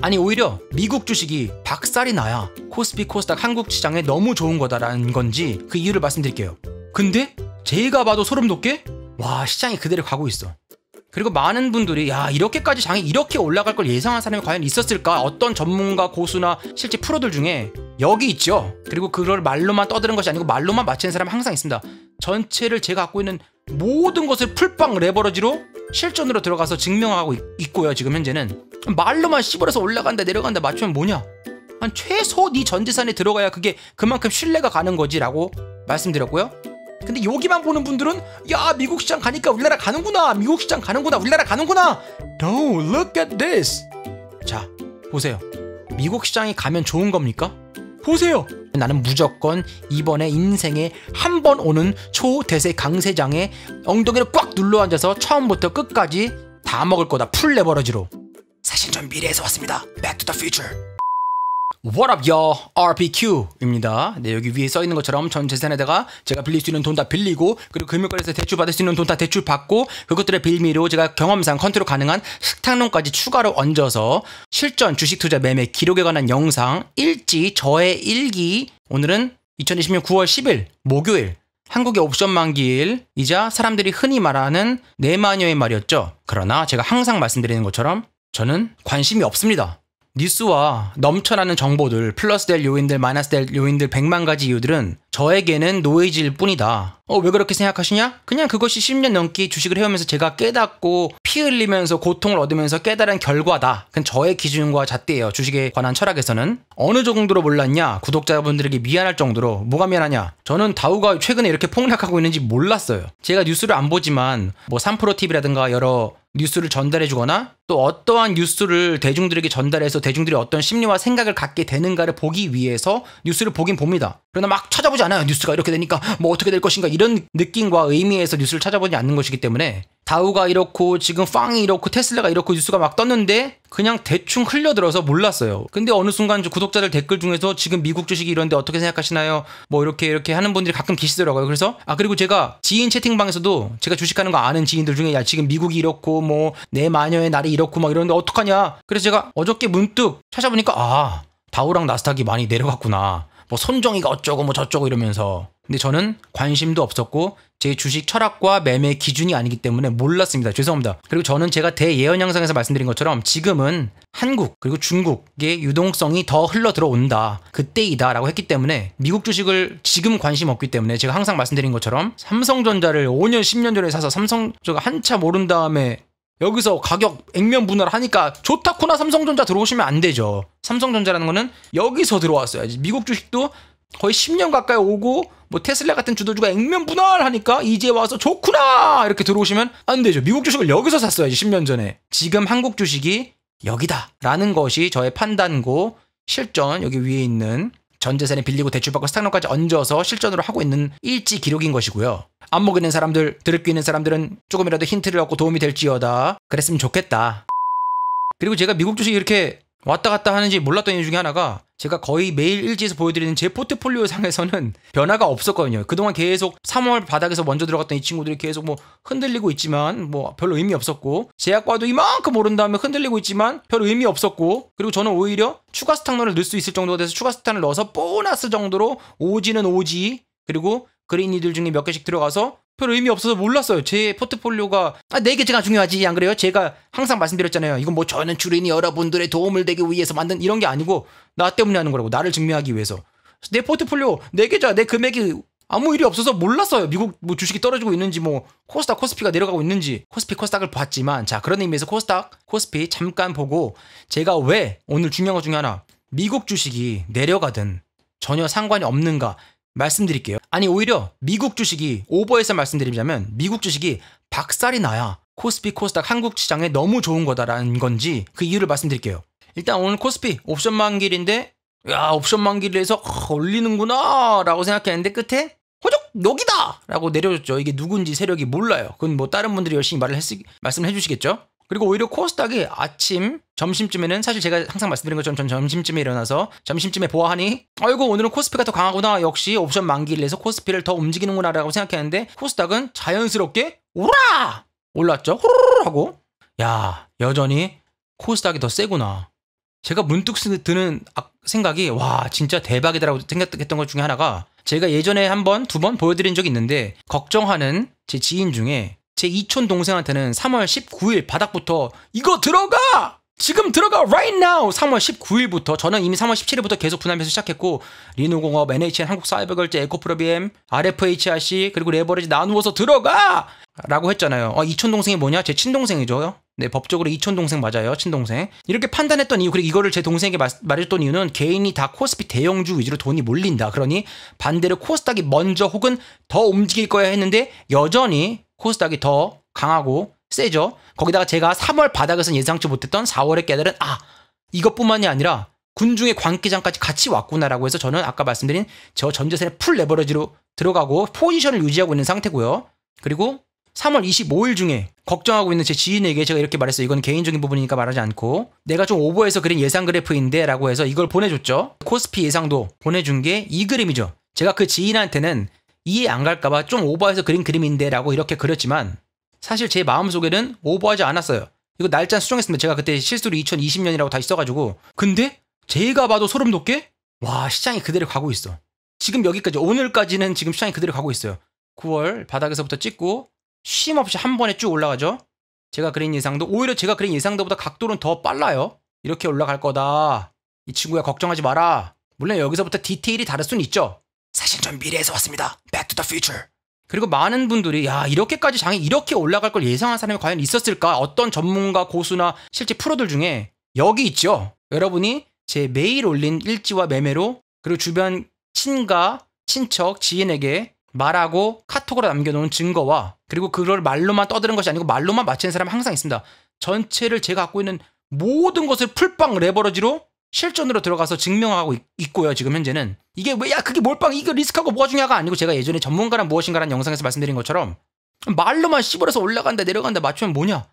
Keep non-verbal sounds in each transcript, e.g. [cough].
아니 오히려 미국 주식이 박살이 나야 코스피 코스닥 한국 시장에 너무 좋은 거다라는 건지 그 이유를 말씀드릴게요. 근데 제가 봐도 소름 돋게 와 시장이 그대로 가고 있어. 그리고 많은 분들이 야 이렇게까지 장이 이렇게 올라갈 걸 예상한 사람이 과연 있었을까 어떤 전문가 고수나 실제 프로들 중에 여기 있죠 그리고 그걸 말로만 떠드는 것이 아니고 말로만 맞히는 사람 항상 있습니다 전체를 제가 갖고 있는 모든 것을 풀빵 레버러지로 실전으로 들어가서 증명하고 있, 고요 지금 현재는 말로만 씹으에서 올라간다 내려간다 맞추면 뭐냐 한 최소 네 전재산에 들어가야 그게 그만큼 신뢰가 가는 거지라고 말씀드렸고요 근데 여기만 보는 분들은 야 미국 시장 가니까 우리나라 가는구나 미국 시장 가는구나 우리나라 가는구나 No, look at this 자 보세요 미국 시장에 가면 좋은 겁니까? 보세요 나는 무조건 이번에 인생에 한 번 오는 초대세 강세장에 엉덩이를 꽉 눌러 앉아서 처음부터 끝까지 다 먹을 거다 풀 레버러지로 사실 전 미래에서 왔습니다 Back to the future What up, yo? RPQ입니다. 네, 여기 위에 써 있는 것처럼 전 재산에다가 제가 빌릴 수 있는 돈 다 빌리고 그리고 금융권에서 대출 받을 수 있는 돈 다 대출 받고 그것들의 빌미로 제가 경험상 컨트롤 가능한 식탁론까지 추가로 얹어서 실전 주식 투자 매매 기록에 관한 영상 일지 저의 일기 오늘은 2020년 9월 10일 목요일 한국의 옵션 만기일 이자 사람들이 흔히 말하는 내마녀의 말이었죠. 그러나 제가 항상 말씀드리는 것처럼 저는 관심이 없습니다. 뉴스와 넘쳐나는 정보들, 플러스 될 요인들, 마이너스 될 요인들 100만 가지 이유들은 저에게는 노예질 뿐이다. 어, 왜 그렇게 생각하시냐? 그냥 그것이 10년 넘게 주식을 해오면서 제가 깨닫고 피 흘리면서 고통을 얻으면서 깨달은 결과다. 그건 저의 기준과 잣대예요. 주식에 관한 철학에서는. 어느 정도로 몰랐냐? 구독자분들에게 미안할 정도로. 뭐가 미안하냐? 저는 다우가 최근에 이렇게 폭락하고 있는지 몰랐어요. 제가 뉴스를 안 보지만 뭐 3프로TV라든가 여러 뉴스를 전달해 주거나 또 어떠한 뉴스를 대중들에게 전달해서 대중들이 어떤 심리와 생각을 갖게 되는가를 보기 위해서 뉴스를 보긴 봅니다. 그러나 막 찾아보지 않아요. 뉴스가 이렇게 되니까 뭐 어떻게 될 것인가 이런 느낌과 의미에서 뉴스를 찾아보지 않는 것이기 때문에 다우가 이렇고 지금 팡이 이렇고 테슬라가 이렇고 뉴스가 막 떴는데 그냥 대충 흘려들어서 몰랐어요. 근데 어느 순간 구독자들 댓글 중에서 지금 미국 주식 이런데 이 어떻게 생각하시나요? 뭐 이렇게 이렇게 하는 분들이 가끔 계시더라고요. 그래서 아 그리고 제가 지인 채팅방에서도 제가 주식하는 거 아는 지인들 중에 야 지금 미국이 이렇고 뭐 내 마녀의 날이 이렇고 막 이런데 어떡하냐? 그래서 제가 어저께 문득 찾아보니까 아 다우랑 나스닥이 많이 내려갔구나. 뭐 손정이가 어쩌고 뭐 저쩌고 이러면서 근데 저는 관심도 없었고 제 주식 철학과 매매 기준이 아니기 때문에 몰랐습니다. 죄송합니다. 그리고 저는 제가 대예언 영상에서 말씀드린 것처럼 지금은 한국 그리고 중국의 유동성이 더 흘러 들어온다. 그때이다라고 했기 때문에 미국 주식을 지금 관심 없기 때문에 제가 항상 말씀드린 것처럼 삼성전자를 5년 10년 전에 사서 삼성전가 한참 오른 다음에 여기서 가격 액면 분할 하니까 좋다코나 삼성전자 들어오시면 안 되죠. 삼성전자라는 거는 여기서 들어왔어야지. 미국 주식도 거의 10년 가까이 오고 뭐 테슬라 같은 주도주가 액면 분할하니까 이제 와서 좋구나 이렇게 들어오시면 안 되죠. 미국 주식을 여기서 샀어야지 10년 전에. 지금 한국 주식이 여기다라는 것이 저의 판단고 실전 여기 위에 있는 전재산에 빌리고 대출받고 스타론까지 얹어서 실전으로 하고 있는 일지 기록인 것이고요. 안목있는 사람들, 드들을있는 사람들은 조금이라도 힌트를 얻고 도움이 될지어다. 그랬으면 좋겠다. 그리고 제가 미국 주식 이렇게 왔다 갔다 하는지 몰랐던 이유 중에 하나가 제가 거의 매일 일지에서 보여드리는 제 포트폴리오 상에서는 변화가 없었거든요. 그동안 계속 3월 바닥에서 먼저 들어갔던 이 친구들이 계속 뭐 흔들리고 있지만 뭐 별로 의미 없었고 제약과도 이만큼 오른 다음에 흔들리고 있지만 별 의미 없었고 그리고 저는 오히려 추가 스탁러를 넣을 수 있을 정도가 돼서 추가 스탁을 넣어서 보너스 정도로 오지는 오지 그리고 그린이들 중에 몇 개씩 들어가서 별 의미 없어서 몰랐어요. 제 포트폴리오가 아, 네제가 중요하지 안 그래요? 제가 항상 말씀드렸잖아요. 이건 뭐 저는 주린이 여러분들의 도움을 되기 위해서 만든 이런 게 아니고 나 때문에 하는 거라고 나를 증명하기 위해서 내 포트폴리오 네 개자 내 금액이 아무 일이 없어서 몰랐어요. 미국 뭐 주식이 떨어지고 있는지 뭐 코스닥 코스피가 내려가고 있는지 코스피 코스닥을 봤지만 자 그런 의미에서 코스닥 코스피 잠깐 보고 제가 왜 오늘 중요한 거 중에 하나 미국 주식이 내려가든 전혀 상관이 없는가 말씀드릴게요. 아니 오히려 미국 주식이 오버해서 말씀드리자면 미국 주식이 박살이 나야 코스피 코스닥 한국 시장에 너무 좋은 거다라는 건지 그 이유를 말씀드릴게요. 일단 오늘 코스피 옵션 만길인데 야 옵션 만기을 해서 걸리는구나 라고 생각했는데 끝에 호적 여기다 라고 내려줬죠. 이게 누군지 세력이 몰라요. 그건 뭐 다른 분들이 열심히 말을 했, 으 말씀을 해주시겠죠. 그리고 오히려 코스닥이 아침 점심쯤에는 사실 제가 항상 말씀드린 것처럼 전 점심쯤에 일어나서 점심쯤에 보아하니 아이고 오늘은 코스피가 더 강하구나 역시 옵션 만기를 해서 코스피를 더 움직이는구나라고 생각했는데 코스닥은 자연스럽게 오라 올랐죠 호르르 하고 야 여전히 코스닥이 더 세구나 제가 문득 드는 아, 생각이 와 진짜 대박이다라고 생각했던 것 중에 하나가 제가 예전에 한 번, 두 번 보여드린 적이 있는데 걱정하는 제 지인 중에 제 이촌 동생한테는 3월 19일 바닥부터 이거 들어가! 지금 들어가 right now 3월 19일부터 저는 이미 3월 17일부터 계속 분할매수 시작했고 리노공업, NHN, 한국사이버걸제 에코프로비엠, RFHRC 그리고 레버리지 나누어서 들어가 라고 했잖아요 어, 이촌 동생이 뭐냐? 제 친동생이죠 네 법적으로 이촌 동생 맞아요 친동생 이렇게 판단했던 이유 그리고 이거를 제 동생에게 마, 말했던 이유는 개인이 다 코스피 대형주 위주로 돈이 몰린다 그러니 반대로 코스닥이 먼저 혹은 더 움직일 거야 했는데 여전히 코스닥이 더 강하고 세죠. 거기다가 제가 3월 바닥에서 예상치 못했던 4월의 깨달은 아 이것뿐만이 아니라 군중의 광기장까지 같이 왔구나라고 해서 저는 아까 말씀드린 저 전재산의 풀 레버러지로 들어가고 포지션을 유지하고 있는 상태고요. 그리고 3월 25일 중에 걱정하고 있는 제 지인에게 제가 이렇게 말했어요. 이건 개인적인 부분이니까 말하지 않고 내가 좀 오버해서 그린 예상 그래프인데 라고 해서 이걸 보내줬죠. 코스피 예상도 보내준 게 이 그림이죠. 제가 그 지인한테는 이해 안 갈까봐 좀 오버해서 그린 그림인데 라고 이렇게 그렸지만 사실 제 마음속에는 오버하지 않았어요. 이거 날짜 수정했습니다. 제가 그때 실수로 2020년이라고 다 있어가지고. 근데 제가 봐도 소름 돋게 와 시장이 그대로 가고 있어. 지금 여기까지 오늘까지는 지금 시장이 그대로 가고 있어요. 9월 바닥에서부터 찍고 쉼 없이 한 번에 쭉 올라가죠. 제가 그린 예상도 오히려 제가 그린 예상도보다 각도는 더 빨라요. 이렇게 올라갈 거다. 이 친구야 걱정하지 마라. 물론 여기서부터 디테일이 다를 수는 있죠. 사실 좀 미래에서 왔습니다. Back to the future. 그리고 많은 분들이 야 이렇게까지 장이 이렇게 올라갈 걸 예상한 사람이 과연 있었을까? 어떤 전문가 고수나 실제 프로들 중에 여기 있죠. 여러분이 제 매일 올린 일지와 매매로 그리고 주변 친가, 친척, 지인에게 말하고 카톡으로 남겨놓은 증거와 그리고 그걸 말로만 떠드는 것이 아니고 말로만 맞히는 사람 항상 있습니다. 전체를 제가 갖고 있는 모든 것을 풀빵 레버러지로 실전으로 들어가서 증명하고 있, 고요 지금 현재는 이게 왜야 그게 몰빵 이거 리스크하고 뭐가 중요하가 아니고 제가 예전에 전문가란 무엇인가라는 영상에서 말씀드린 것처럼 말로만 씹어서 올라간다 내려간다 맞추면 뭐냐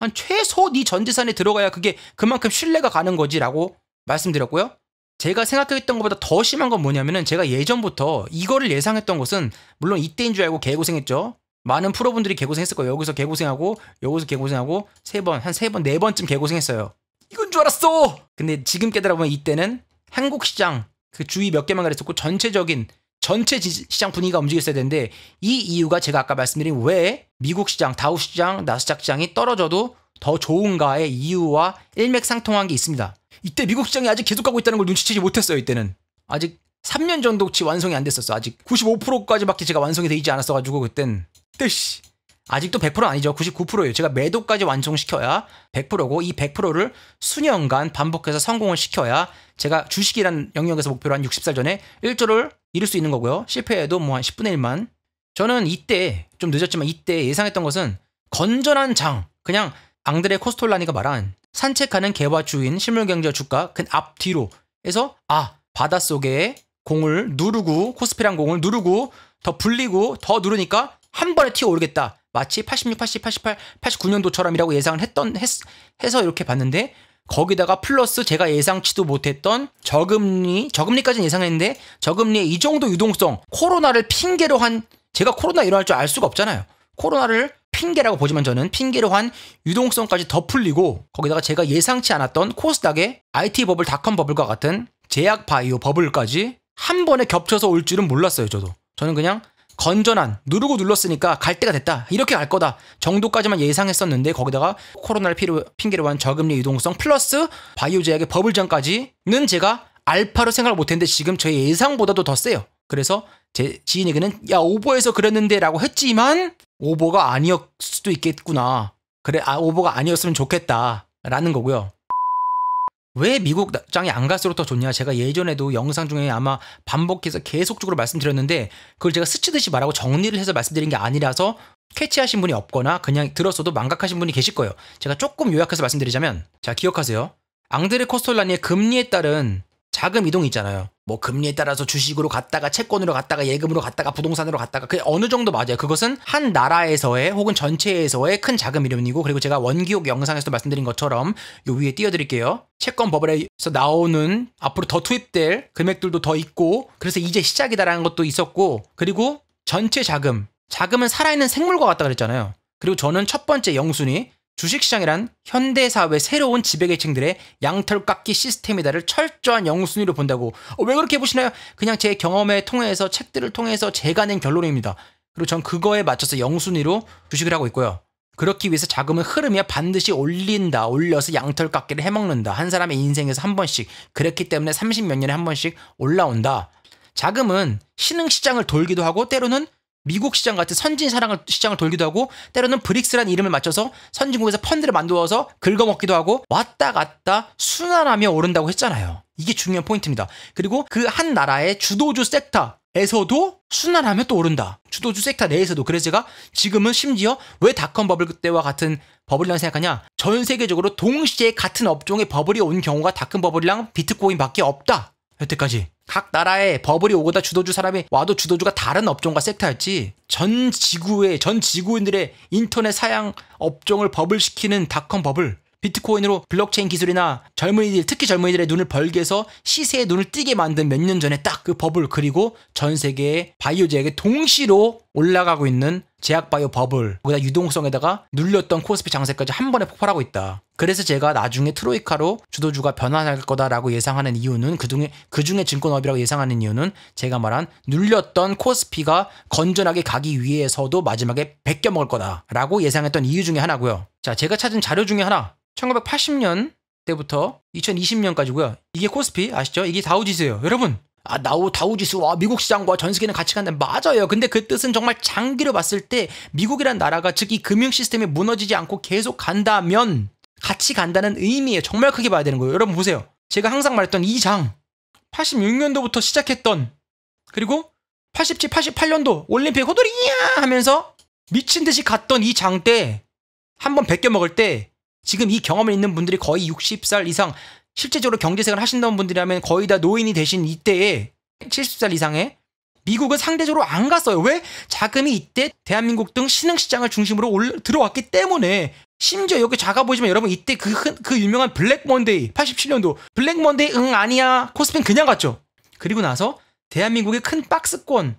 한 최소 네 전재산에 들어가야 그게 그만큼 신뢰가 가는 거지라고 말씀드렸고요 제가 생각했던 것보다 더 심한 건 뭐냐면은 제가 예전부터 이거를 예상했던 것은 물론 이때인 줄 알고 개고생했죠 많은 프로분들이 개고생했을 거예요 여기서 개고생하고 여기서 개고생하고 세 번 한 세 번 네 번쯤 개고생했어요 이건 줄 알았어. 근데 지금 깨달아보면 이때는 한국 시장 그 주위 몇 개만 그랬었고 전체적인 전체 시장 분위기가 움직였어야 되는데 이 이유가 제가 아까 말씀드린 왜 미국 시장, 다우 시장, 나스닥 시장이 떨어져도 더 좋은가의 이유와 일맥상통한 게 있습니다. 이때 미국 시장이 아직 계속 가고 있다는 걸 눈치채지 못했어요. 이때는 아직 3년 전도치 완성이 안 됐었어. 아직 95%까지밖에 제가 완성이 되지 않았어가지고 그땐 뜨씨 아직도 100% 아니죠. 99%예요. 제가 매도까지 완성시켜야 100%고 이 100%를 수년간 반복해서 성공을 시켜야 제가 주식이란 영역에서 목표로 한 60살 전에 1조를 이룰 수 있는 거고요. 실패해도 뭐 한 10분의 1만. 저는 이때 좀 늦었지만 이때 예상했던 것은 건전한 장. 그냥 앙드레 코스톨라니가 말한 산책하는 개와 주인 실물경제와 주가 그 앞뒤로 해서 아 바닷속에 공을 누르고 코스피랑 공을 누르고 더 불리고 더 누르니까 한 번에 튀어 오르겠다. 마치 86, 87, 88, 89년도처럼이라고 예상을 했던 했, 해서 이렇게 봤는데 거기다가 플러스 제가 예상치도 못했던 저금리, 저금리까지는 예상했는데 저금리의 이 정도 유동성, 코로나를 핑계로 한 제가 코로나 일어날 줄 알 수가 없잖아요. 코로나를 핑계라고 보지만 저는 핑계로 한 유동성까지 더 풀리고 거기다가 제가 예상치 않았던 코스닥의 IT 버블, 닷컴 버블과 같은 제약 바이오 버블까지 한 번에 겹쳐서 올 줄은 몰랐어요, 저도. 저는 그냥 건전한 누르고 눌렀으니까 갈 때가 됐다 이렇게 갈 거다 정도까지만 예상했었는데 거기다가 코로나를 피로, 핑계로 한 저금리 유동성 플러스 바이오 제약의 버블전까지는 제가 알파로 생각을 못했는데 지금 저의 예상보다도 더 세요 그래서 제 지인에게는 야오버해서 그랬는데 라고 했지만 오버가 아니었을 수도 있겠구나 그래 아 오버가 아니었으면 좋겠다 라는 거고요 왜 미국 짱이 안 갈수록 더 좋냐? 제가 예전에도 영상 중에 아마 반복해서 계속적으로 말씀드렸는데 그걸 제가 스치듯이 말하고 정리를 해서 말씀드린 게 아니라서 캐치하신 분이 없거나 그냥 들었어도 망각하신 분이 계실 거예요. 제가 조금 요약해서 말씀드리자면 자 기억하세요. 앙드레 코스톨라니의 금리에 따른 자금 이동이 있잖아요. 뭐 금리에 따라서 주식으로 갔다가 채권으로 갔다가 예금으로 갔다가 부동산으로 갔다가 그 어느 정도 맞아요. 그것은 한 나라에서의 혹은 전체에서의 큰 자금 이름이고 그리고 제가 원기옥 영상에서도 말씀드린 것처럼 요 위에 띄워드릴게요. 채권 버블에서 나오는 앞으로 더 투입될 금액들도 더 있고 그래서 이제 시작이다라는 것도 있었고 그리고 전체 자금 자금은 살아있는 생물과 같다 그랬잖아요. 그리고 저는 첫 번째 영순이 주식시장이란 현대사회 새로운 지배계층들의 양털깎기 시스템이다를 철저한 영순위로 본다고 어, 왜 그렇게 보시나요? 그냥 제 경험에 통해서 책들을 통해서 제가 낸 결론입니다. 그리고 전 그거에 맞춰서 영순위로 주식을 하고 있고요. 그렇기 위해서 자금을흐르며 반드시 올린다 올려서 양털깎기를 해먹는다 한 사람의 인생에서 한 번씩 그렇기 때문에 30 몇 년에 한 번씩 올라온다 자금은 신흥시장을 돌기도 하고 때로는 미국 시장 같은 선진 사랑을, 시장을 돌기도 하고 때로는 브릭스란 이름을 맞춰서 선진국에서 펀드를 만들어서 긁어먹기도 하고 왔다 갔다 순환하며 오른다고 했잖아요. 이게 중요한 포인트입니다. 그리고 그 한 나라의 주도주 섹터 에서도 순환하면 또 오른다. 주도주 섹터 내에서도. 그래서 제가 지금은 심지어 왜 닷컴 버블 그때와 같은 버블이라고 생각하냐? 전 세계적으로 동시에 같은 업종의 버블이 온 경우가 닷컴 버블이랑 비트코인밖에 없다. 여태까지 각 나라의 버블이 오고다 주도주 사람이 와도 주도주가 다른 업종과 섹터였지 전 지구의 전 지구인들의 인터넷 사양 업종을 버블시키는 닷컴 버블 비트코인으로 블록체인 기술이나 젊은이들 특히 젊은이들의 눈을 벌게 해서 시세에 눈을 띄게 만든 몇 년 전에 딱 그 버블 그리고 전 세계의 바이오제에게 동시로 올라가고 있는 제약바이오 버블, 거다 유동성에다가 눌렸던 코스피 장세까지 한 번에 폭발하고 있다. 그래서 제가 나중에 트로이카로 주도주가 변화할 거다라고 예상하는 이유는 그중에 그중에 증권업이라고 예상하는 이유는 제가 말한 눌렸던 코스피가 건전하게 가기 위해서도 마지막에 베껴 먹을 거다라고 예상했던 이유 중에 하나고요. 자, 제가 찾은 자료 중에 하나. 1980년 때부터 2020년까지고요. 이게 코스피 아시죠? 이게 다우지수예요. 여러분, 아, 나우 다우지수와 미국 시장과 전 세계는 같이 간다. 맞아요. 근데 그 뜻은 정말 장기로 봤을 때 미국이란 나라가 즉 이 금융 시스템이 무너지지 않고 계속 간다면 같이 간다는 의미에 정말 크게 봐야 되는 거예요. 여러분 보세요. 제가 항상 말했던 이 장. 86년도부터 시작했던 그리고 87, 88년도 올림픽 호돌이야 하면서 미친 듯이 갔던 이 장 때 한 번 베껴 먹을 때 지금 이 경험을 있는 분들이 거의 60살 이상 실제적으로 경제생활 하신다는 분들이라면 거의 다 노인이 되신 이때에 70살 이상에 미국은 상대적으로 안 갔어요. 왜? 자금이 이때 대한민국 등 신흥시장을 중심으로 올라, 들어왔기 때문에 심지어 여기 작아 보이지만 여러분 이때 그, 흔, 그 유명한 블랙 먼데이 87년도 블랙 먼데이 응 아니야 코스피는 그냥 갔죠. 그리고 나서 대한민국의 큰 박스권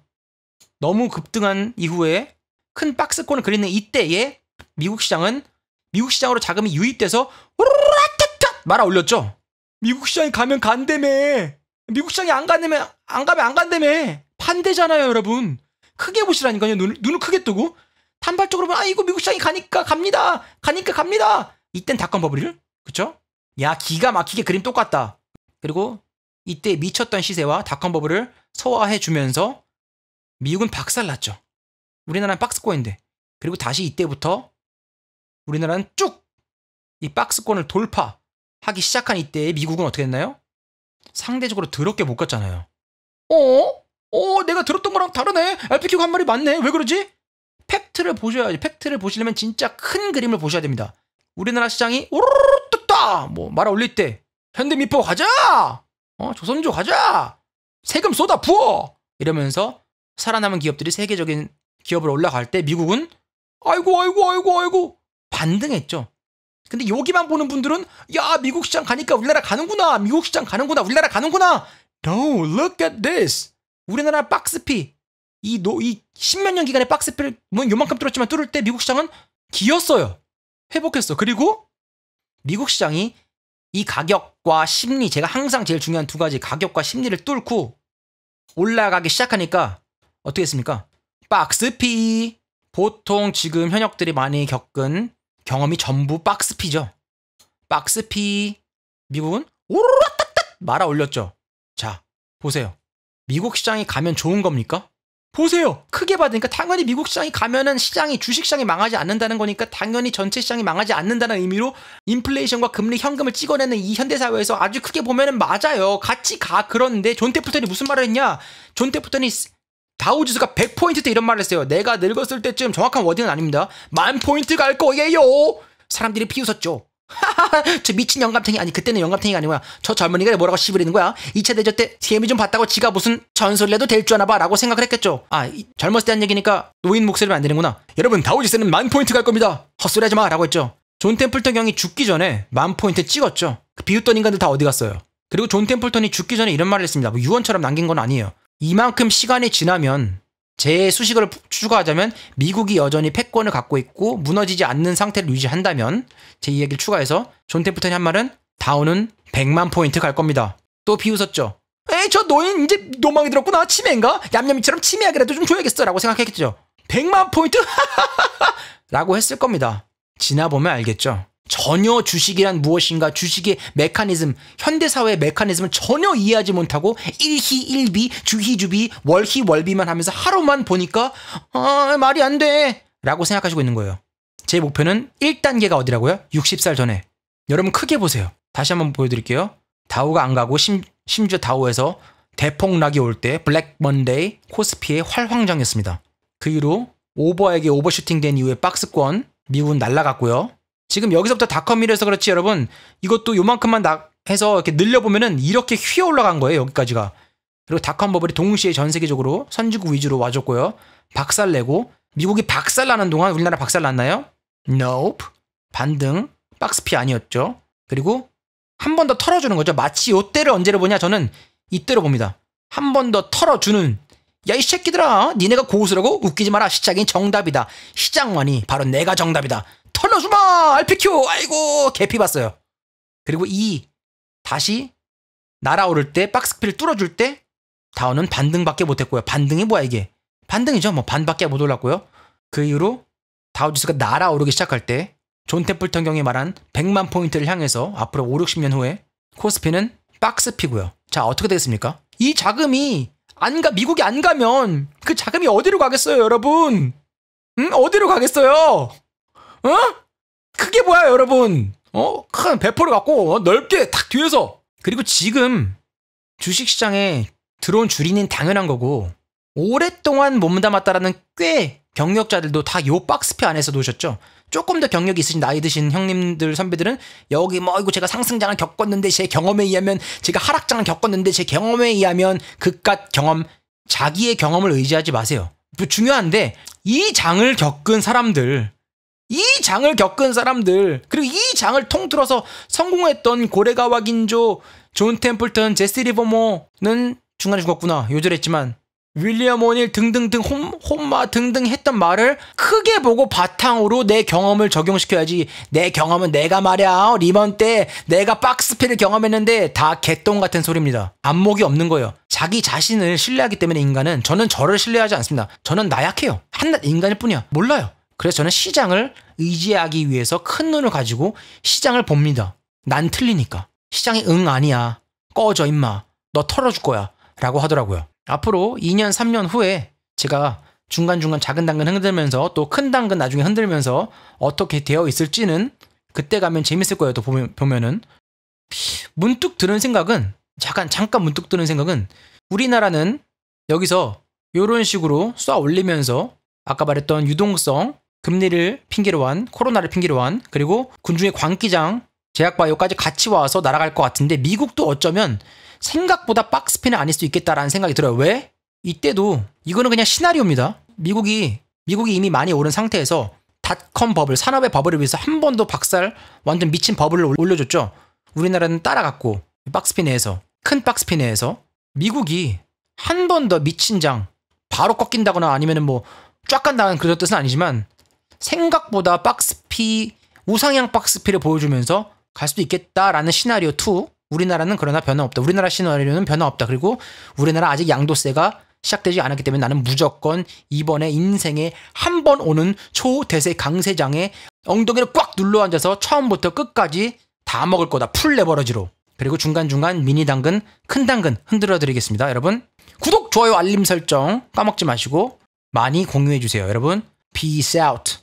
너무 급등한 이후에 큰 박스권을 그리는 이때에 미국 시장은 미국 시장으로 자금이 유입돼서 우르르 말아 올렸죠. 미국 시장이 가면 간대며. 미국 시장이 안 간다며, 안 가면 안 간다며. 판대잖아요 여러분. 크게 보시라니까요. 눈, 눈을 크게 뜨고. 단발적으로 보면, 아, 이거 미국 시장이 가니까 갑니다. 가니까 갑니다. 이땐 닷컴 버블이를? 그쵸? 야, 기가 막히게 그림 똑같다. 그리고 이때 미쳤던 시세와 닷컴 버블을 소화해 주면서 미국은 박살났죠. 우리나라는 박스권인데. 그리고 다시 이때부터 우리나라는 쭉 이 박스권을 돌파. 하기 시작한 이때에 미국은 어떻게 했나요? 상대적으로 더럽게 못 갔잖아요. 어? 어, 내가 들었던 거랑 다르네. p 피가한 말이 맞네. 왜 그러지? 팩트를 보셔야지. 팩트를 보시려면 진짜 큰 그림을 보셔야 됩니다. 우리나라 시장이 오르르 뜯다. 뭐 말아 올릴 때 현대미포 가자. 어, 조선조 가자. 세금 쏟아 부어. 이러면서 살아남은 기업들이 세계적인 기업으로 올라갈 때 미국은 아이고 아이고 아이고 아이고 반등했죠. 근데 여기만 보는 분들은 야 미국 시장 가니까 우리나라 가는구나 미국 시장 가는구나 우리나라 가는구나 No look at this 우리나라 박스피 이 노이 십몇 년기간의 박스피를 뭐 요만큼 뚫었지만 뚫을 때 미국 시장은 기었어요 회복했어 그리고 미국 시장이 이 가격과 심리 제가 항상 제일 중요한 두 가지 가격과 심리를 뚫고 올라가기 시작하니까 어떻게 했습니까 박스피 보통 지금 현역들이 많이 겪은 경험이 전부 박스피죠. 박스피 미국은 오르라 딱딱 말아 올렸죠. 자, 보세요. 미국 시장이 가면 좋은 겁니까? 보세요. 크게 받으니까 당연히 미국 시장이 가면은 시장이 주식 시장이 망하지 않는다는 거니까 당연히 전체 시장이 망하지 않는다는 의미로 인플레이션과 금리 현금을 찍어내는 이 현대 사회에서 아주 크게 보면은 맞아요. 같이 가 그런데 존 테프턴이 무슨 말을 했냐? 존 테프턴이 다우지수가 100포인트 때 이런 말을 했어요. 내가 늙었을 때쯤 정확한 워딩은 아닙니다. 만 포인트 갈 거예요. 사람들이 피웃었죠. [laughs] 저 미친 영감탱이 아니 그때는 영감탱이가 아니고야 저 젊은이가 뭐라고 씨부리는 거야 2차 대전 때 TM이 좀 봤다고 지가 무슨 전설이라도 될 줄 아나 봐 라고 생각을 했겠죠 아 이, 젊었을 때 한 얘기니까 노인 목소리면 안 되는구나 여러분 다우지스는 만 포인트 갈 겁니다 헛소리 하지 마 라고 했죠 존 템플턴 형이 죽기 전에 만 포인트 찍었죠 그 비웃던 인간들 다 어디 갔어요 그리고 존 템플턴이 죽기 전에 이런 말을 했습니다 뭐 유언처럼 남긴 건 아니에요 이만큼 시간이 지나면 제 수식을 추가하자면 미국이 여전히 패권을 갖고 있고 무너지지 않는 상태를 유지한다면 제 이야기를 추가해서 존 테프턴이 한 말은 다운은 100만 포인트 갈 겁니다. 또 비웃었죠. 에이 저 노인 이제 노망이 들었구나 치매인가? 얌얌이처럼 치매약이라도 좀 줘야겠어 라고 생각했겠죠. 100만 포인트? [laughs] 라고 했을 겁니다. 지나보면 알겠죠. 전혀 주식이란 무엇인가 주식의 메커니즘 현대사회의 메커니즘을 전혀 이해하지 못하고 일희일비 주희주비 월희월비만 하면서 하루만 보니까 아 말이 안돼 라고 생각하시고 있는 거예요 제 목표는 1단계가 어디라고요? 60살 전에 여러분 크게 보세요 다시 한번 보여드릴게요 다우가 안 가고 심, 심지어 다우에서 대폭락이 올 때 블랙 먼데이 코스피의 활황장이었습니다 그 이후로 오버에게 오버슈팅된 이후에 박스권 미국은 날라갔고요 지금 여기서부터 닷컴이라서 그렇지 여러분 이것도 요만큼만 나, 해서 이렇게 늘려보면은 이렇게 휘어 올라간 거예요 여기까지가 그리고 닷컴 버블이 동시에 전 세계적으로 선진국 위주로 와줬고요 박살내고 미국이 박살나는 동안 우리나라 박살났나요? Nope 반등 박스피 아니었죠 그리고 한 번 더 털어주는 거죠 마치 요때를 언제로 보냐 저는 이때로 봅니다 한 번 더 털어주는 야 이 새끼들아 니네가 고수라고 웃기지 마라 시작이 정답이다 시장만이 바로 내가 정답이다 털러주마 RPQ 아이고 개피 봤어요 그리고 2 다시 날아오를 때 박스피를 뚫어줄 때 다운은 반등밖에 못했고요 반등이 뭐야 이게 반등이죠 뭐 반밖에 못 올랐고요 그 이후로 다우지수가 날아오르기 시작할 때존 템플턴 경이 말한 100만 포인트를 향해서 앞으로 5, 60년 후에 코스피는 박스피고요 자 어떻게 되겠습니까 이 자금이 안가 미국이 안 가면 그 자금이 어디로 가겠어요 여러분 응? 어디로 가겠어요 어? 그게 뭐야, 여러분? 어? 큰 배포를 갖고 넓게 탁 뒤에서. 그리고 지금 주식시장에 들어온 줄이는 당연한 거고 오랫동안 몸담았다라는 꽤 경력자들도 다 요박스표 안에서 노셨죠. 조금 더 경력이 있으신 나이 드신 형님들 선배들은 여기 뭐 이거 제가 상승장을 겪었는데 제 경험에 의하면 제가 하락장을 겪었는데 제 경험에 의하면 그깟 경험 자기의 경험을 의지하지 마세요. 뭐 중요한데 이 장을 겪은 사람들 이 장을 겪은 사람들 그리고 이 장을 통틀어서 성공했던 고레가와 긴조, 존 템플턴, 제스 리버모는 중간에 죽었구나 요절했지만 윌리엄 오닐 등등등 홈, 홈마 등등 했던 말을 크게 보고 바탕으로 내 경험을 적용시켜야지 내 경험은 내가 말이야 리먼때 내가 박스피를 경험했는데 다 개똥 같은 소리입니다 안목이 없는 거예요 자기 자신을 신뢰하기 때문에 인간은 저는 저를 신뢰하지 않습니다 저는 나약해요 한낱 인간일 뿐이야 몰라요 그래서 저는 시장을 의지하기 위해서 큰 눈을 가지고 시장을 봅니다. 난 틀리니까. 시장이 응 아니야. 꺼져 임마. 너 털어줄 거야. 라고 하더라고요. 앞으로 2년, 3년 후에 제가 중간중간 작은 당근 흔들면서 또 큰 당근 나중에 흔들면서 어떻게 되어 있을지는 그때 가면 재밌을 거예요. 또 보면, 보면은. 문득 드는 생각은 잠깐, 잠깐 문득 드는 생각은 우리나라는 여기서 이런 식으로 쏴 올리면서 아까 말했던 유동성, 금리를 핑계로 한, 코로나를 핑계로 한, 그리고 군중의 광기장, 제약바이오까지 같이 와서 날아갈 것 같은데 미국도 어쩌면 생각보다 박스핀은 아닐 수 있겠다라는 생각이 들어요. 왜? 이때도 이거는 그냥 시나리오입니다. 미국이 미국이 이미 많이 오른 상태에서 닷컴 버블 산업의 버블을 위해서 한 번도 박살 완전 미친 버블을 올려줬죠. 우리나라는 따라갔고 박스핀 내에서 큰 박스핀 내에서 미국이 한 번 더 미친 장 바로 꺾인다거나 아니면은 뭐 쫙 간다는 그런 뜻은 아니지만 생각보다 박스피 우상향 박스피를 보여주면서 갈 수도 있겠다라는 시나리오 2 우리나라는 그러나 변화 없다. 우리나라 시나리오는 변화 없다. 그리고 우리나라 아직 양도세가 시작되지 않았기 때문에 나는 무조건 이번에 인생에 한 번 오는 초대세 강세장에 엉덩이를 꽉 눌러 앉아서 처음부터 끝까지 다 먹을 거다. 풀 레버러지로. 그리고 중간중간 미니 당근, 큰 당근 흔들어 드리겠습니다. 여러분, 구독, 좋아요, 알림 설정 까먹지 마시고 많이 공유해 주세요. 여러분, peace out.